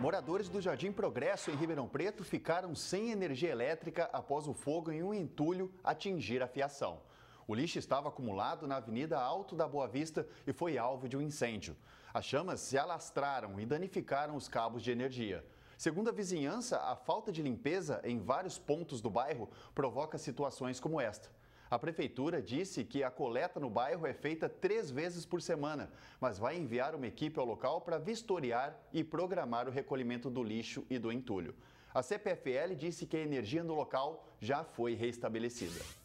Moradores do Jardim Progresso, em Ribeirão Preto, ficaram sem energia elétrica após o fogo em um entulho atingir a fiação. O lixo estava acumulado na Avenida Alto da Boa Vista e foi alvo de um incêndio. As chamas se alastraram e danificaram os cabos de energia. Segundo a vizinhança, a falta de limpeza em vários pontos do bairro provoca situações como esta. A prefeitura disse que a coleta no bairro é feita três vezes por semana, mas vai enviar uma equipe ao local para vistoriar e programar o recolhimento do lixo e do entulho. A CPFL disse que a energia no local já foi reestabelecida.